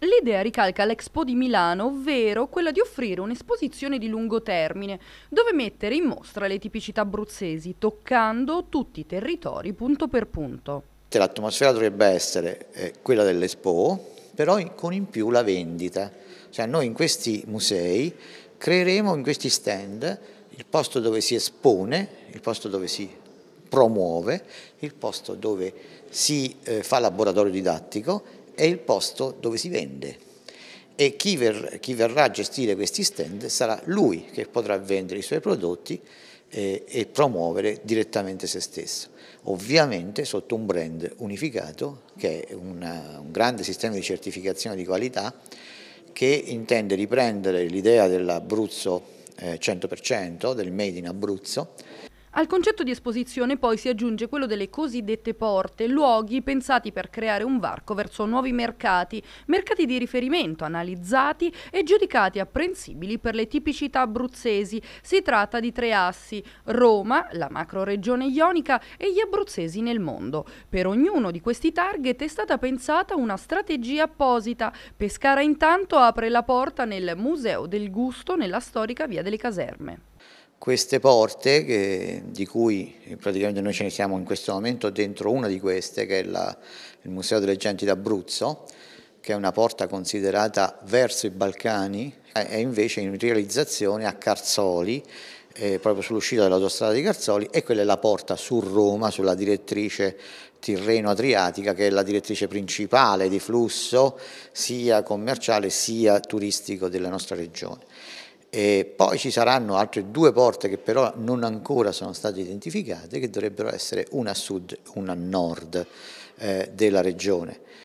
L'idea ricalca l'Expo di Milano, ovvero quella di offrire un'esposizione di lungo termine, dove mettere in mostra le tipicità abruzzesi, toccando tutti i territori punto per punto. Cioè, l'atmosfera dovrebbe essere eh, quella dell'Expo, però con in più la vendita. Cioè noi in questi musei creeremo in questi stand il posto dove si espone, il posto dove si promuove, il posto dove si eh, fa laboratorio didattico è il posto dove si vende e chi, ver, chi verrà a gestire questi stand sarà lui che potrà vendere i suoi prodotti e, eh, e promuovere direttamente se stesso. Ovviamente sotto un brand unificato che è una, un grande sistema di certificazione di qualità che intende riprendere l'idea dell'Abruzzo 100%, eh, del Made in Abruzzo al concetto di esposizione poi si aggiunge quello delle cosiddette porte, luoghi pensati per creare un varco verso nuovi mercati, mercati di riferimento analizzati e giudicati apprensibili per le tipicità abruzzesi. Si tratta di tre assi, Roma, la macroregione ionica e gli abruzzesi nel mondo. Per ognuno di questi target è stata pensata una strategia apposita. Pescara intanto apre la porta nel Museo del Gusto nella storica Via delle Caserme queste porte che, di cui praticamente noi ce ne siamo in questo momento dentro una di queste che è la, il Museo delle Genti d'Abruzzo che è una porta considerata verso i Balcani è invece in realizzazione a Carzoli eh, proprio sull'uscita dell'autostrada di Carzoli e quella è la porta su Roma, sulla direttrice Tirreno-Adriatica che è la direttrice principale di flusso sia commerciale sia turistico della nostra regione. E poi ci saranno altre due porte che però non ancora sono state identificate, che dovrebbero essere una a sud e una a nord eh, della regione.